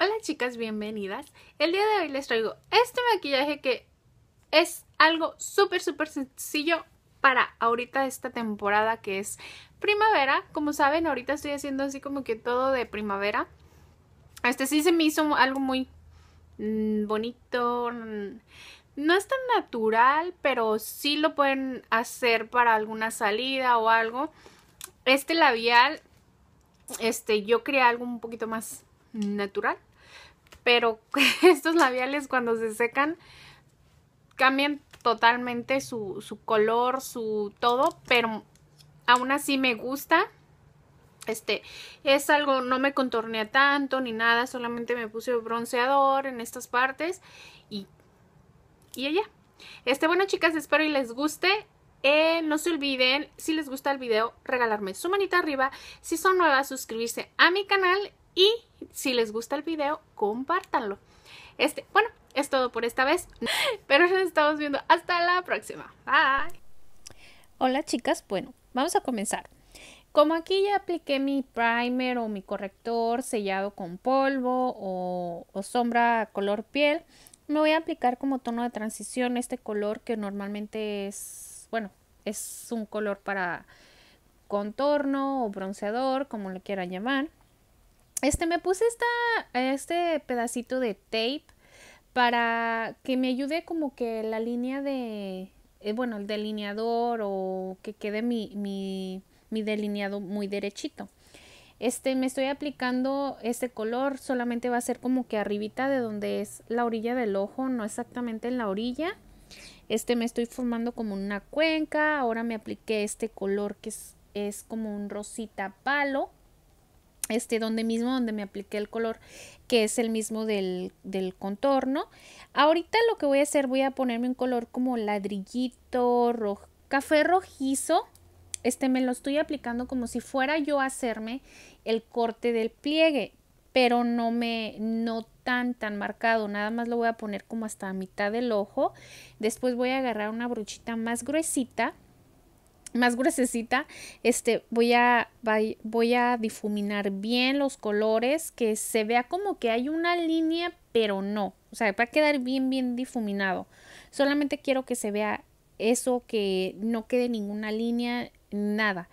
Hola chicas, bienvenidas. El día de hoy les traigo este maquillaje que es algo súper súper sencillo para ahorita esta temporada que es primavera. Como saben, ahorita estoy haciendo así como que todo de primavera. Este sí se me hizo algo muy mm, bonito. Mm, no es tan natural, pero sí lo pueden hacer para alguna salida o algo. Este labial, este, yo creé algo un poquito más natural pero estos labiales cuando se secan cambian totalmente su, color, su todo, pero aún así me gusta. Este, es algo, no me contornea tanto ni nada, solamente me puse bronceador en estas partes y, y ella. Este, bueno chicas, espero y les guste. Eh, no se olviden, si les gusta el video, regalarme su manita arriba. Si son nuevas, suscribirse a mi canal y si les gusta el video, compártanlo. Este, bueno, es todo por esta vez, pero nos estamos viendo hasta la próxima. Bye. Hola chicas, bueno, vamos a comenzar. Como aquí ya apliqué mi primer o mi corrector sellado con polvo o, sombra color piel, me voy a aplicar como tono de transición este color que normalmente es, bueno, es un color para contorno o bronceador, como le quieran llamar. Este, me puse este pedacito de tape para que me ayude como que la línea de, eh, bueno, el delineador o que quede mi, mi, delineado muy derechito. Este, me estoy aplicando este color, solamente va a ser como que arribita de donde es la orilla del ojo, no exactamente en la orilla. Este me estoy formando como una cuenca, ahora me apliqué este color que es, es como un rosita palo este, donde mismo, donde me apliqué el color, que es el mismo del, del, contorno. Ahorita lo que voy a hacer, voy a ponerme un color como ladrillito, rojo, café rojizo. Este me lo estoy aplicando como si fuera yo a hacerme el corte del pliegue, pero no me, no tan, tan marcado. Nada más lo voy a poner como hasta la mitad del ojo. Después voy a agarrar una brochita más gruesita más gruesecita, este, voy a, voy a difuminar bien los colores, que se vea como que hay una línea, pero no. O sea, va a quedar bien, bien difuminado. Solamente quiero que se vea eso, que no quede ninguna línea, nada.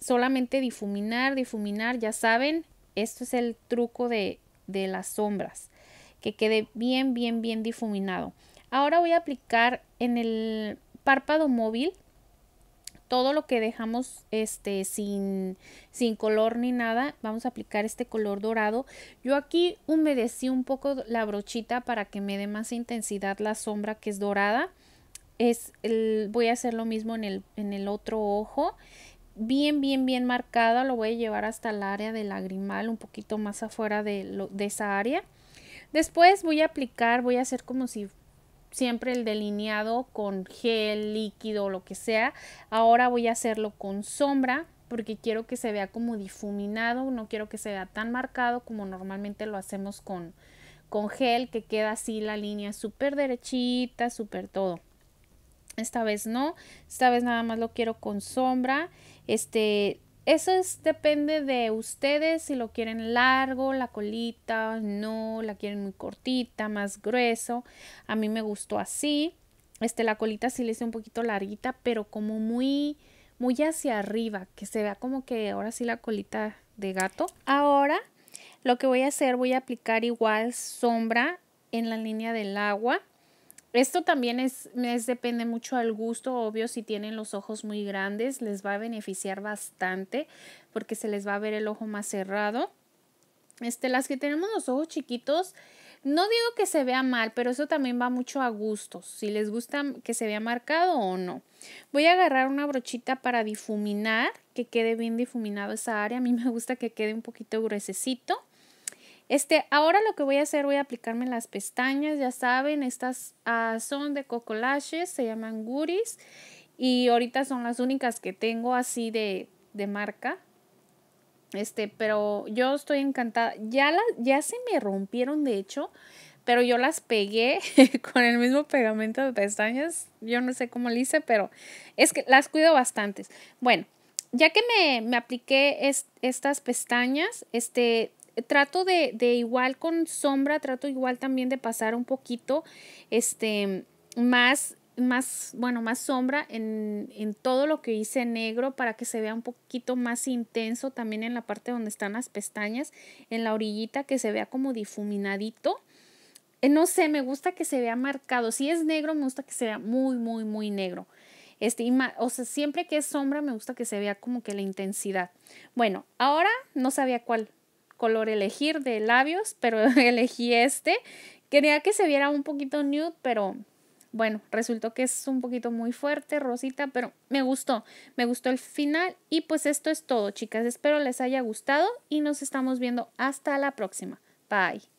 Solamente difuminar, difuminar, ya saben, esto es el truco de, de las sombras, que quede bien, bien, bien difuminado. Ahora voy a aplicar en el párpado móvil todo lo que dejamos este sin, sin color ni nada, vamos a aplicar este color dorado. Yo aquí humedecí un poco la brochita para que me dé más intensidad la sombra que es dorada. Es voy a hacer lo mismo en el, en el otro ojo. Bien, bien, bien marcada. Lo voy a llevar hasta el área de lagrimal, un poquito más afuera de, de esa área. Después voy a aplicar, voy a hacer como si siempre el delineado con gel, líquido, lo que sea. Ahora voy a hacerlo con sombra porque quiero que se vea como difuminado, no quiero que se vea tan marcado como normalmente lo hacemos con, con gel, que queda así la línea súper derechita, súper todo. Esta vez no, esta vez nada más lo quiero con sombra. Este, eso es, depende de ustedes si lo quieren largo, la colita, no, la quieren muy cortita, más grueso. A mí me gustó así. Este, la colita sí le hice un poquito larguita, pero como muy, muy hacia arriba, que se vea como que ahora sí la colita de gato. Ahora lo que voy a hacer, voy a aplicar igual sombra en la línea del agua. Esto también es, depende mucho al gusto, obvio, si tienen los ojos muy grandes les va a beneficiar bastante porque se les va a ver el ojo más cerrado. Este, las que tenemos los ojos chiquitos, no digo que se vea mal, pero eso también va mucho a gustos, si les gusta que se vea marcado o no. Voy a agarrar una brochita para difuminar, que quede bien difuminado esa área. A mí me gusta que quede un poquito gruesecito. Este, ahora lo que voy a hacer, voy a aplicarme las pestañas, ya saben, estas ah, son de Coco Lashes, se llaman Guris y ahorita son las únicas que tengo así de, marca. Este, pero yo estoy encantada. Ya, ya se me rompieron, de hecho, pero yo las pegué con el mismo pegamento de pestañas. Yo no sé cómo lo hice, pero es que las cuido bastantes. Bueno, ya que me, me apliqué estas pestañas, este, trato de, igual con sombra, trato igual también de pasar un poquito, este, más más, bueno, más sombra en, en, todo lo que hice negro para que se vea un poquito más intenso también en la parte donde están las pestañas, en la orillita que se vea como difuminadito. Eh, no sé, me gusta que se vea marcado. Si es negro, me gusta que sea muy, muy, muy negro. Este, o sea, siempre que es sombra, me gusta que se vea como que la intensidad. Bueno, ahora no sabía cuál color elegir de labios, pero elegí este. Quería que se viera un poquito nude, pero bueno, resultó que es un poquito muy fuerte, rosita, pero me gustó, me gustó el final y pues esto es todo, chicas. Espero les haya gustado y nos estamos viendo hasta la próxima. Bye.